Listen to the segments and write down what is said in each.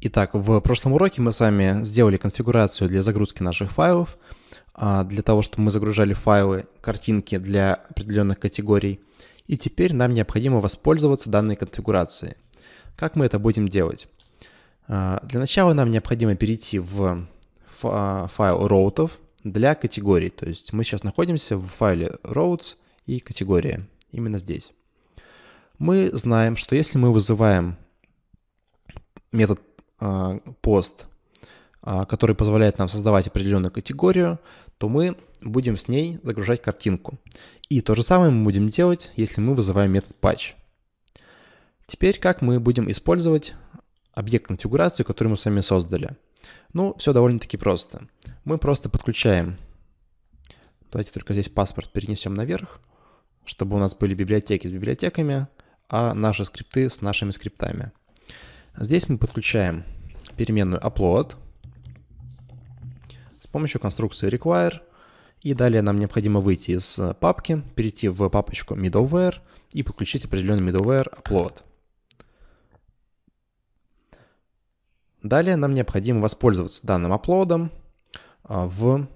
Итак, в прошлом уроке мы с вами сделали конфигурацию для загрузки наших файлов, а, для того, чтобы мы загружали файлы, картинки для определенных категорий. И теперь нам необходимо воспользоваться данной конфигурацией. Как мы это будем делать? А, для начала нам необходимо перейти в файл роутов для категорий. То есть мы сейчас находимся в файле routes и категория, именно здесь. Мы знаем, что если мы вызываем метод а, пост, а, который позволяет нам создавать определенную категорию, то мы будем с ней загружать картинку. И то же самое мы будем делать, если мы вызываем метод patch. Теперь как мы будем использовать объект конфигурации, который мы сами создали. Ну, все довольно-таки просто. Мы просто подключаем. Давайте только здесь паспорт перенесем наверх, чтобы у нас были библиотеки с библиотеками, а наши скрипты с нашими скриптами. Здесь мы подключаем переменную upload с помощью конструкции require. И далее нам необходимо выйти из папки, перейти в папочку middleware и подключить определенный middleware upload. Далее нам необходимо воспользоваться данным upload а, в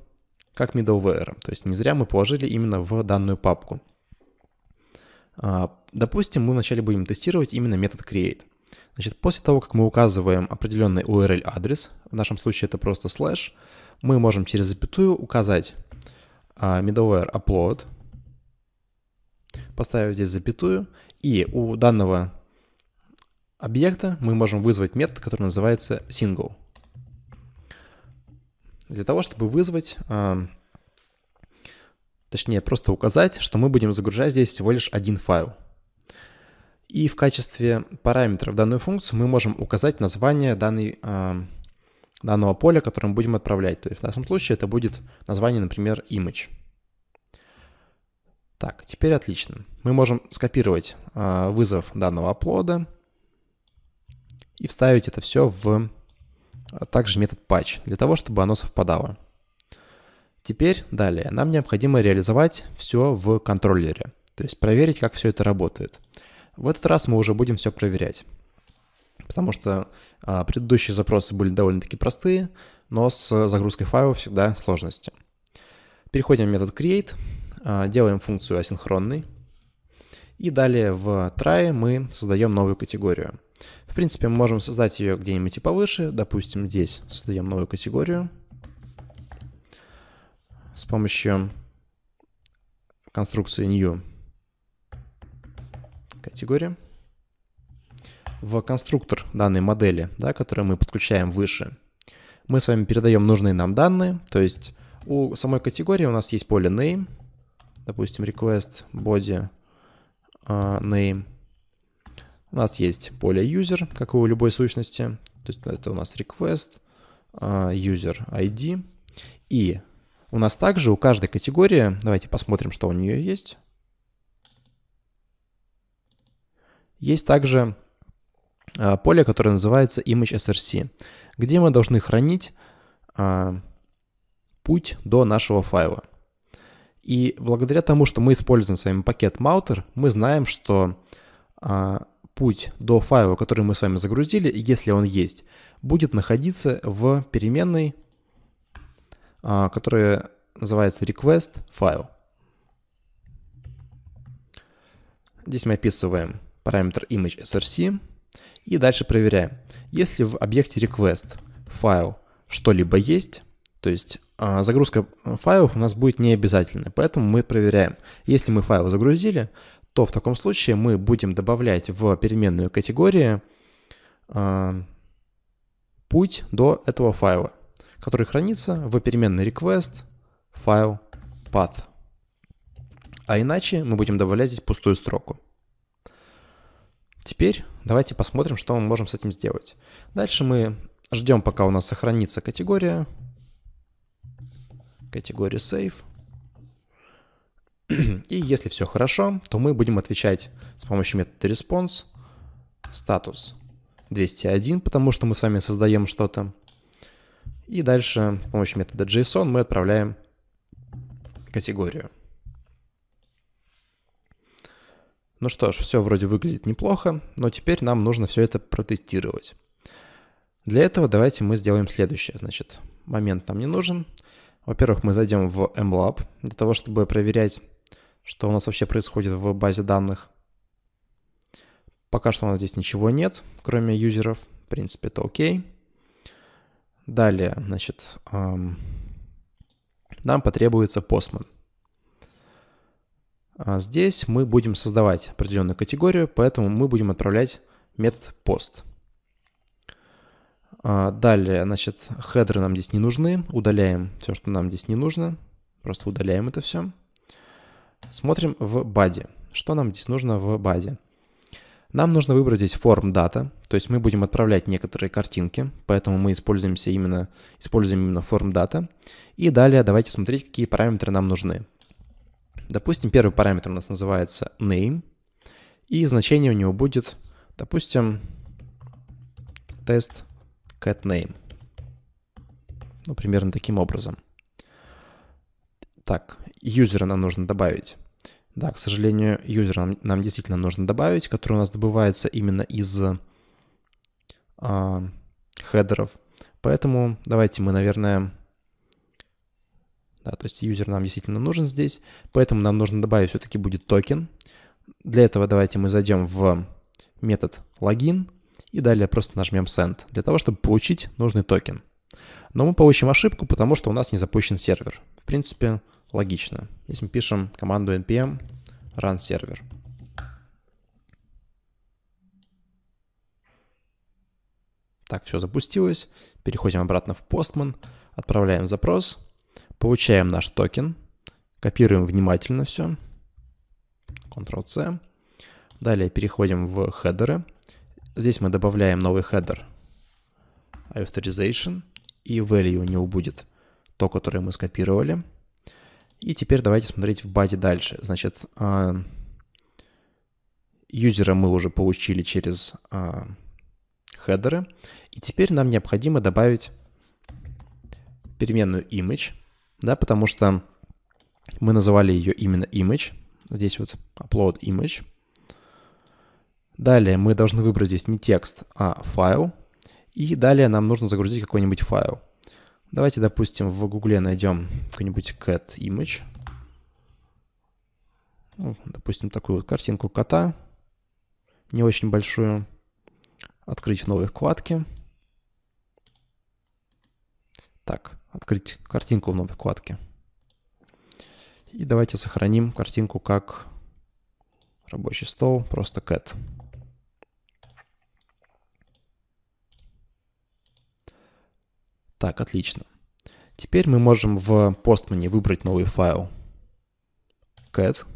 как middleware. То есть не зря мы положили именно в данную папку. А, допустим, мы вначале будем тестировать именно метод create. Значит, после того, как мы указываем определенный URL-адрес, в нашем случае это просто слэш, мы можем через запятую указать а, middleware upload, поставив здесь запятую, и у данного объекта мы можем вызвать метод, который называется single. Для того, чтобы вызвать, а, точнее, просто указать, что мы будем загружать здесь всего лишь один файл – и в качестве параметров данную функцию мы можем указать название данной, а, данного поля, которое мы будем отправлять. То есть в нашем случае это будет название, например, image. Так, теперь отлично. Мы можем скопировать а, вызов данного оплода и вставить это все в а, также метод patch, для того, чтобы оно совпадало. Теперь далее нам необходимо реализовать все в контроллере, то есть проверить, как все это работает. В этот раз мы уже будем все проверять, потому что а, предыдущие запросы были довольно-таки простые, но с загрузкой файлов всегда сложности. Переходим в метод create, а, делаем функцию асинхронной, и далее в try мы создаем новую категорию. В принципе, мы можем создать ее где-нибудь и повыше, допустим, здесь создаем новую категорию с помощью конструкции new категория, в конструктор данной модели, да, которую мы подключаем выше, мы с вами передаем нужные нам данные, то есть у самой категории у нас есть поле name, допустим, request body а, name. У нас есть поле user, как и у любой сущности. То есть это у нас request, а, user ID. И у нас также у каждой категории, давайте посмотрим, что у нее есть. Есть также а, поле, которое называется image src, где мы должны хранить а, путь до нашего файла. И благодаря тому, что мы используем с вами пакет Mauter, мы знаем, что а, путь до файла, который мы с вами загрузили, если он есть, будет находиться в переменной, которая называется request файл. Здесь мы описываем параметр image src и дальше проверяем. Если в объекте request файл что-либо есть, то есть а, загрузка э, файлов у нас будет не обязательной, поэтому мы проверяем. Если мы файл загрузили, то в таком случае мы будем добавлять в переменную категории а, путь до этого файла, который хранится в переменной request файл path. А иначе мы будем добавлять здесь пустую строку. Теперь давайте посмотрим, что мы можем с этим сделать. Дальше мы ждем, пока у нас сохранится категория. категория save. И если все хорошо, то мы будем отвечать с помощью метода response статус 201, потому что мы с вами создаем что-то. И дальше с помощью метода JSON мы отправляем категорию. Ну что ж, все вроде выглядит неплохо, но теперь нам нужно все это протестировать. Для этого давайте мы сделаем следующее. Значит, момент нам не нужен. Во-первых, мы зайдем в MLab для того, чтобы проверять, что у нас вообще происходит в базе данных. Пока что у нас здесь ничего нет, кроме юзеров. В принципе, это окей. Далее, значит, эм, нам потребуется Postman. А здесь мы будем создавать определенную категорию, поэтому мы будем отправлять метод post. А, далее, значит, хедры нам здесь не нужны. Удаляем все, что нам здесь не нужно. Просто удаляем это все. Смотрим в body. Что нам здесь нужно в body? Нам нужно выбрать здесь form-data, то есть мы будем отправлять некоторые картинки, поэтому мы используемся именно, используем именно form-data. И далее давайте смотреть, какие параметры нам нужны. Допустим, первый параметр у нас называется name, и значение у него будет, допустим, тест cat name. Ну, примерно таким образом. Так, юзера нам нужно добавить. Да, к сожалению, юзера нам, нам действительно нужно добавить, который у нас добывается именно из э, хедеров. Поэтому давайте мы, наверное, да, то есть юзер нам действительно нужен здесь, поэтому нам нужно добавить все-таки будет токен. Для этого давайте мы зайдем в метод логин и далее просто нажмем send, для того, чтобы получить нужный токен. Но мы получим ошибку, потому что у нас не запущен сервер. В принципе, логично. Если мы пишем команду npm run server. Так, все запустилось. Переходим обратно в Postman, отправляем запрос – Получаем наш токен. Копируем внимательно все. Ctrl-C. Далее переходим в хедеры. Здесь мы добавляем новый хедер Authorization. И value у него будет то, которое мы скопировали. И теперь давайте смотреть в баде дальше. Значит, а, юзера мы уже получили через а, хедеры. И теперь нам необходимо добавить переменную image, да, потому что мы называли ее именно image, здесь вот upload image. Далее мы должны выбрать здесь не текст, а файл. И далее нам нужно загрузить какой-нибудь файл. Давайте, допустим, в Гугле найдем какой-нибудь cat image. Ну, допустим, такую вот картинку кота, не очень большую. Открыть в новой вкладке. Так, открыть картинку в новой вкладке. И давайте сохраним картинку как рабочий стол, просто cat. Так, отлично. Теперь мы можем в постмане выбрать новый файл cat,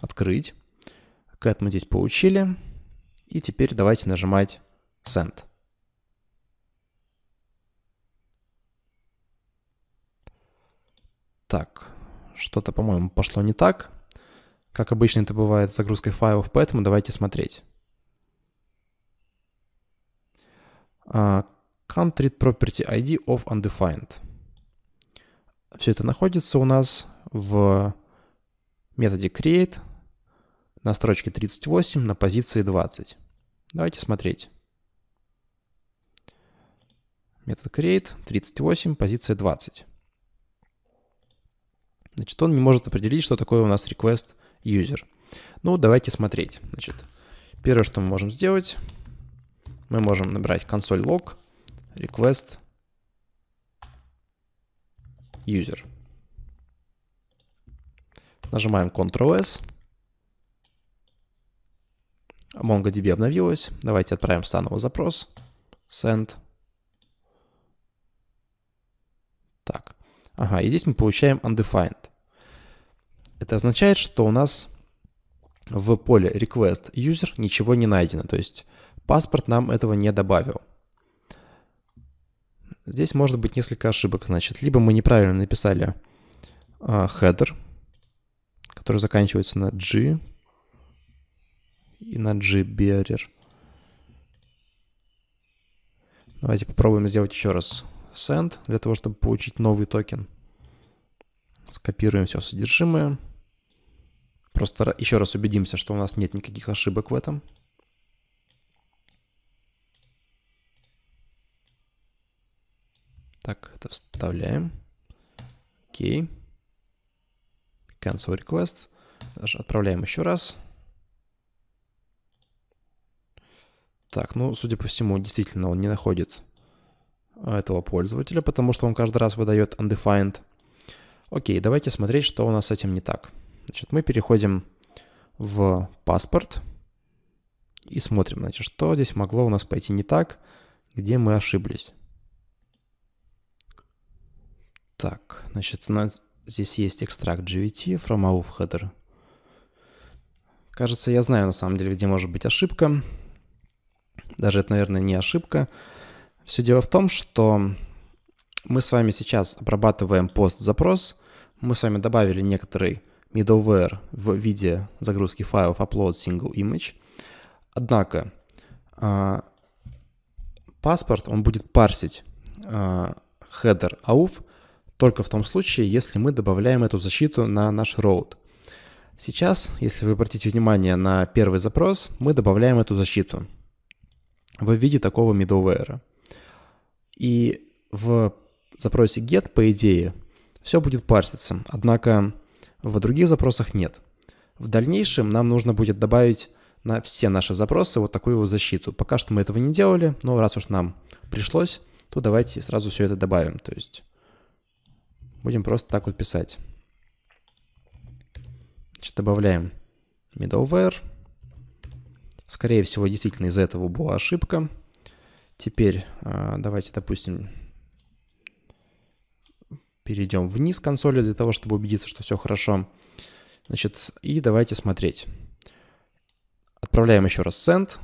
открыть. Cat мы здесь получили. И теперь давайте нажимать send. Так, что-то, по-моему, пошло не так. Как обычно это бывает с загрузкой файлов, поэтому давайте смотреть. А, country property ID of undefined. Все это находится у нас в методе create на строчке 38 на позиции 20. Давайте смотреть. Метод create 38, позиция 20. Значит, он не может определить, что такое у нас request user. Ну, давайте смотреть. Значит, первое, что мы можем сделать, мы можем набрать консоль log request user. Нажимаем Ctrl-S. MongoDB обновилась. Давайте отправим заново запрос. Send. Так. Ага, и здесь мы получаем undefined. Это означает, что у нас в поле request user ничего не найдено, то есть паспорт нам этого не добавил. Здесь может быть несколько ошибок, значит, либо мы неправильно написали э, header, который заканчивается на g и на GBearer. Давайте попробуем сделать еще раз send, для того, чтобы получить новый токен. Скопируем все содержимое. Просто еще раз убедимся, что у нас нет никаких ошибок в этом. Так, это вставляем. Окей. Cancel request. Даже отправляем еще раз. Так, ну, судя по всему, действительно он не находит а, этого пользователя, потому что он каждый раз выдает undefined. Окей, давайте смотреть, что у нас с этим не так. Значит, мы переходим в паспорт и смотрим, значит, что здесь могло у нас пойти не так, где мы ошиблись. Так, значит, у нас здесь есть экстракт GVT from AUF header. Кажется, я знаю на самом деле, где может быть ошибка. Даже это, наверное, не ошибка. Все дело в том, что мы с вами сейчас обрабатываем пост-запрос. Мы с вами добавили некоторый middleware в виде загрузки файлов upload single image. Однако а, паспорт, он будет парсить header а, AUF только в том случае, если мы добавляем эту защиту на наш роут. Сейчас, если вы обратите внимание на первый запрос, мы добавляем эту защиту в виде такого middleware. И в запросе get, по идее, все будет парситься. Однако в других запросах нет. В дальнейшем нам нужно будет добавить на все наши запросы вот такую вот защиту. Пока что мы этого не делали, но раз уж нам пришлось, то давайте сразу все это добавим. То есть будем просто так вот писать. Значит, добавляем middleware. Скорее всего, действительно из-за этого была ошибка. Теперь а, давайте, допустим, Перейдем вниз консоли для того, чтобы убедиться, что все хорошо. Значит, и давайте смотреть. Отправляем еще раз send.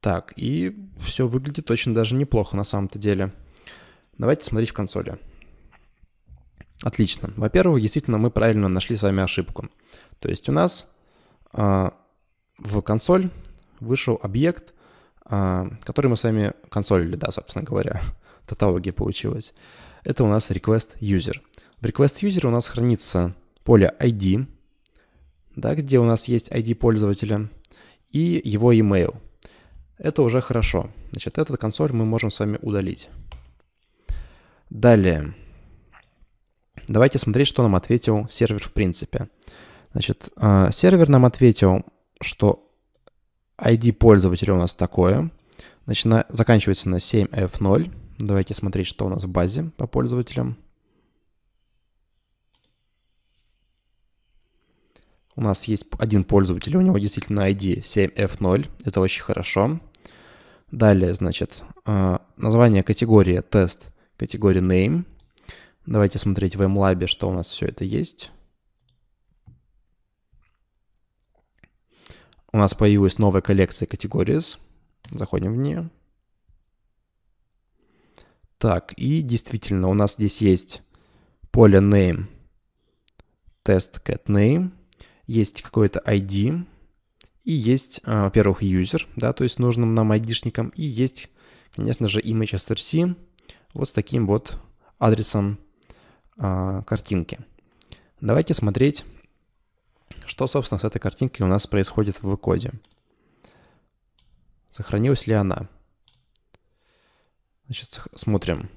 Так, и все выглядит очень даже неплохо на самом-то деле. Давайте смотреть в консоли. Отлично. Во-первых, действительно, мы правильно нашли с вами ошибку. То есть у нас э, в консоль вышел объект, э, который мы с вами консолили, да, собственно говоря тавтология получилась. Это у нас request user. В request user у нас хранится поле ID, да, где у нас есть ID пользователя и его email. Это уже хорошо. Значит, этот консоль мы можем с вами удалить. Далее. Давайте смотреть, что нам ответил сервер в принципе. Значит, э, сервер нам ответил, что ID пользователя у нас такое. Значит, заканчивается на 7f0. Давайте смотреть, что у нас в базе по пользователям. У нас есть один пользователь, у него действительно ID 7F0, это очень хорошо. Далее, значит, а, название категории тест, категория name. Давайте смотреть в MLab, что у нас все это есть. У нас появилась новая коллекция Categories. Заходим в нее. Так, и действительно, у нас здесь есть поле name, test cat name, есть какой-то ID, и есть, а, во-первых, user, да, то есть нужным нам ID-шником, и есть, конечно же, image src, вот с таким вот адресом а, картинки. Давайте смотреть, что, собственно, с этой картинкой у нас происходит в коде. Сохранилась ли она? Значит, смотрим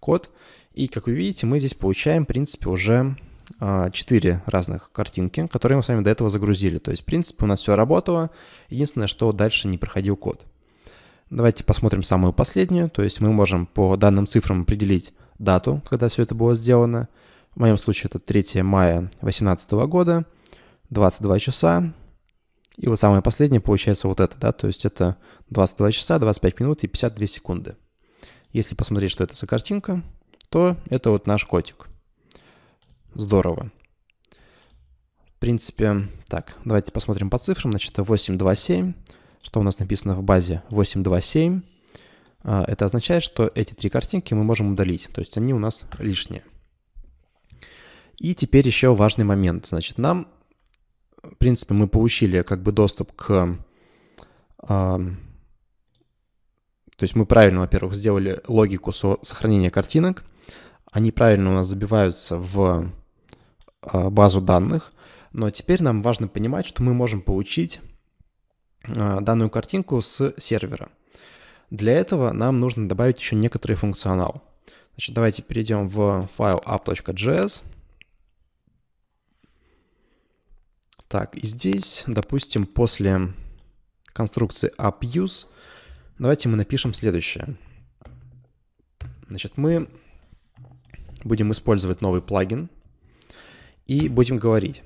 код. И, как вы видите, мы здесь получаем, в принципе, уже а, четыре разных картинки, которые мы с вами до этого загрузили. То есть, в принципе, у нас все работало. Единственное, что дальше не проходил код. Давайте посмотрим самую последнюю. То есть мы можем по данным цифрам определить дату, когда все это было сделано. В моем случае это 3 мая 2018 года, 22 часа. И вот самое последнее получается вот это, да, то есть это 22 часа, 25 минут и 52 секунды. Если посмотреть, что это за картинка, то это вот наш котик. Здорово. В принципе, так, давайте посмотрим по цифрам. Значит, 827. Что у нас написано в базе? 827. А, это означает, что эти три картинки мы можем удалить, то есть они у нас лишние. И теперь еще важный момент. Значит, нам, в принципе, мы получили как бы доступ к а, то есть мы правильно, во-первых, сделали логику со сохранения картинок, они правильно у нас забиваются в а, базу данных, но теперь нам важно понимать, что мы можем получить а, данную картинку с сервера. Для этого нам нужно добавить еще некоторый функционал. Значит, давайте перейдем в файл app.js. Так, и здесь, допустим, после конструкции appUse Давайте мы напишем следующее. Значит, мы будем использовать новый плагин и будем говорить.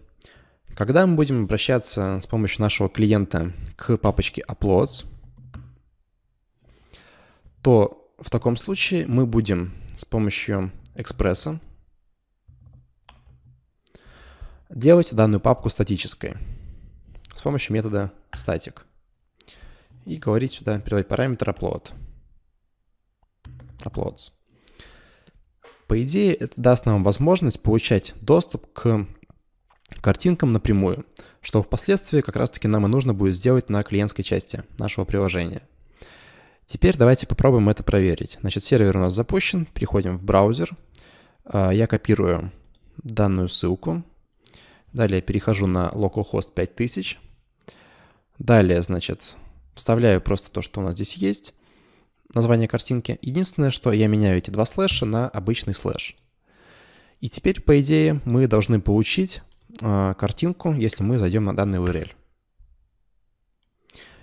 Когда мы будем обращаться с помощью нашего клиента к папочке Uploads, то в таком случае мы будем с помощью экспресса делать данную папку статической с помощью метода static и говорить сюда, передавать параметр upload. Uploads. По идее, это даст нам возможность получать доступ к картинкам напрямую, что впоследствии как раз-таки нам и нужно будет сделать на клиентской части нашего приложения. Теперь давайте попробуем это проверить. Значит, сервер у нас запущен, переходим в браузер, а, я копирую данную ссылку, далее перехожу на localhost 5000, далее, значит, Вставляю просто то, что у нас здесь есть, название картинки. Единственное, что я меняю эти два слэша на обычный слэш. И теперь, по идее, мы должны получить э, картинку, если мы зайдем на данный URL.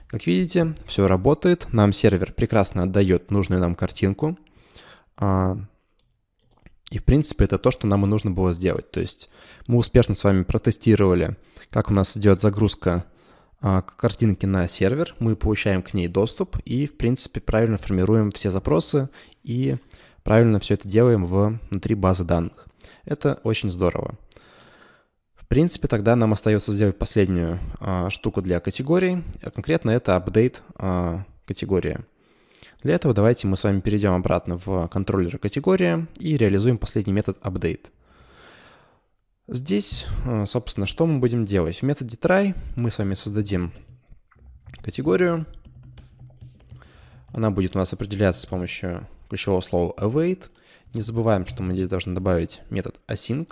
Как видите, все работает. Нам сервер прекрасно отдает нужную нам картинку. Э, и, в принципе, это то, что нам и нужно было сделать. То есть мы успешно с вами протестировали, как у нас идет загрузка а, картинки на сервер, мы получаем к ней доступ и, в принципе, правильно формируем все запросы и правильно все это делаем внутри базы данных. Это очень здорово. В принципе, тогда нам остается сделать последнюю а, штуку для категорий, а конкретно это апдейт а, категории. Для этого давайте мы с вами перейдем обратно в контроллер категории и реализуем последний метод update. Здесь, э, собственно, что мы будем делать? В методе try мы с вами создадим категорию. Она будет у нас определяться с помощью ключевого слова await. Не забываем, что мы здесь должны добавить метод async.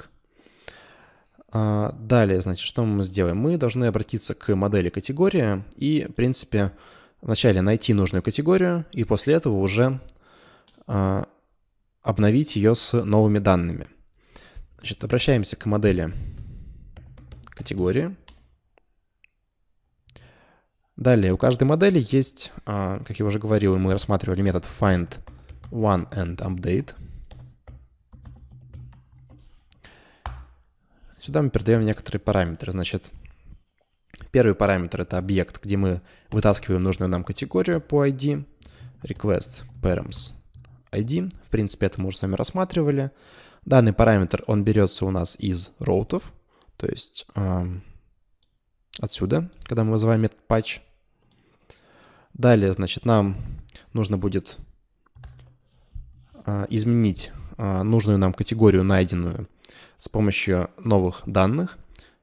А, далее, значит, что мы сделаем? Мы должны обратиться к модели категории и, в принципе, вначале найти нужную категорию и после этого уже а, обновить ее с новыми данными. Значит, обращаемся к модели категории. Далее, у каждой модели есть, а, как я уже говорил, мы рассматривали метод find one and update. Сюда мы передаем некоторые параметры. Значит, первый параметр — это объект, где мы вытаскиваем нужную нам категорию по ID, request params ID. В принципе, это мы уже с вами рассматривали. Данный параметр, он берется у нас из роутов, то есть э, отсюда, когда мы вызываем этот патч. Далее, значит, нам нужно будет э, изменить э, нужную нам категорию, найденную с помощью новых данных.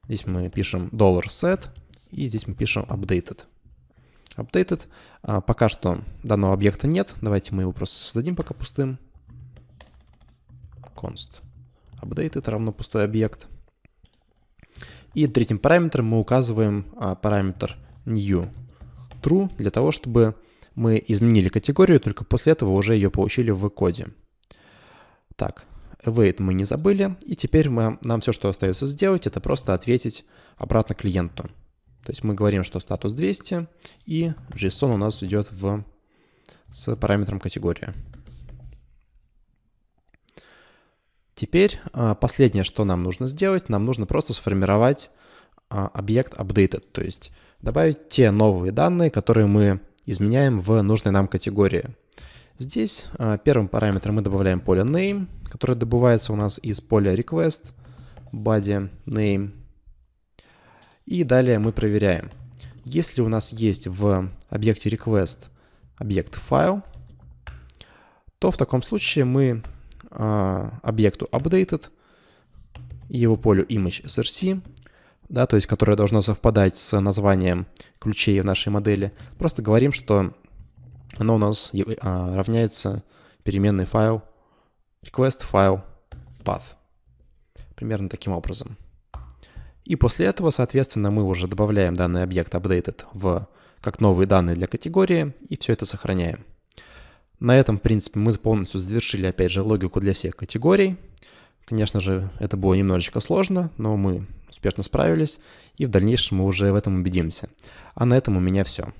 Здесь мы пишем $set, и здесь мы пишем updated. Updated. А, пока что данного объекта нет. Давайте мы его просто создадим пока пустым const updated равно пустой объект. И третьим параметром мы указываем а, параметр new true для того, чтобы мы изменили категорию, только после этого уже ее получили в коде. Так, await мы не забыли, и теперь мы, нам все, что остается сделать, это просто ответить обратно клиенту. То есть мы говорим, что статус 200, и JSON у нас идет в, с параметром категория. Теперь а, последнее, что нам нужно сделать, нам нужно просто сформировать а, объект updated, то есть добавить те новые данные, которые мы изменяем в нужной нам категории. Здесь а, первым параметром мы добавляем поле name, которое добывается у нас из поля request, body name. И далее мы проверяем. Если у нас есть в объекте request объект file, то в таком случае мы а, объекту updated его полю image src, да, то есть которое должно совпадать с названием ключей в нашей модели. Просто говорим, что оно у нас а, равняется переменный файл request file path. Примерно таким образом. И после этого, соответственно, мы уже добавляем данный объект updated в как новые данные для категории и все это сохраняем. На этом, в принципе, мы полностью завершили, опять же, логику для всех категорий. Конечно же, это было немножечко сложно, но мы успешно справились, и в дальнейшем мы уже в этом убедимся. А на этом у меня все.